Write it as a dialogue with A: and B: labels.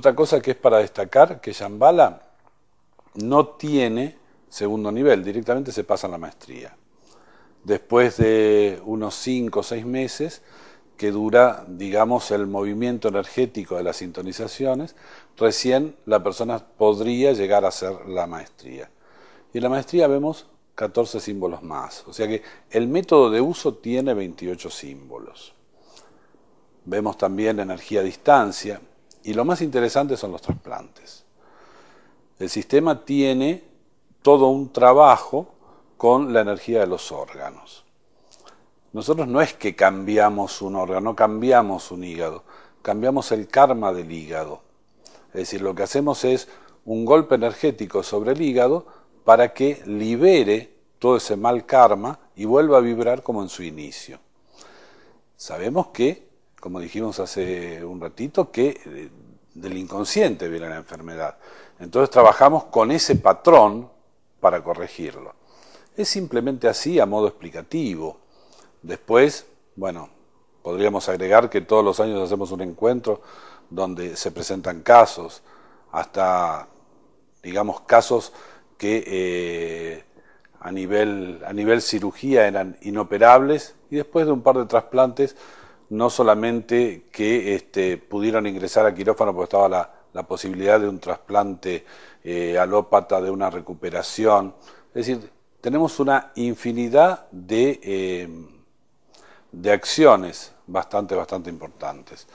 A: Otra cosa que es para destacar, que Shambhala no tiene segundo nivel, directamente se pasa a la maestría. Después de unos 5 o 6 meses que dura, digamos, el movimiento energético de las sintonizaciones, recién la persona podría llegar a hacer la maestría. Y en la maestría vemos 14 símbolos más, o sea que el método de uso tiene 28 símbolos. Vemos también energía a distancia, y lo más interesante son los trasplantes. El sistema tiene todo un trabajo con la energía de los órganos. Nosotros no es que cambiamos un órgano, cambiamos un hígado, cambiamos el karma del hígado. Es decir, lo que hacemos es un golpe energético sobre el hígado para que libere todo ese mal karma y vuelva a vibrar como en su inicio. Sabemos que como dijimos hace un ratito, que eh, del inconsciente viene la enfermedad. Entonces trabajamos con ese patrón para corregirlo. Es simplemente así a modo explicativo. Después, bueno, podríamos agregar que todos los años hacemos un encuentro donde se presentan casos, hasta, digamos, casos que eh, a, nivel, a nivel cirugía eran inoperables y después de un par de trasplantes no solamente que este, pudieron ingresar a quirófano porque estaba la, posibilidad de un trasplante eh, alópata, de una recuperación. Es decir, tenemos una infinidad de, eh, de acciones bastante, bastante importantes.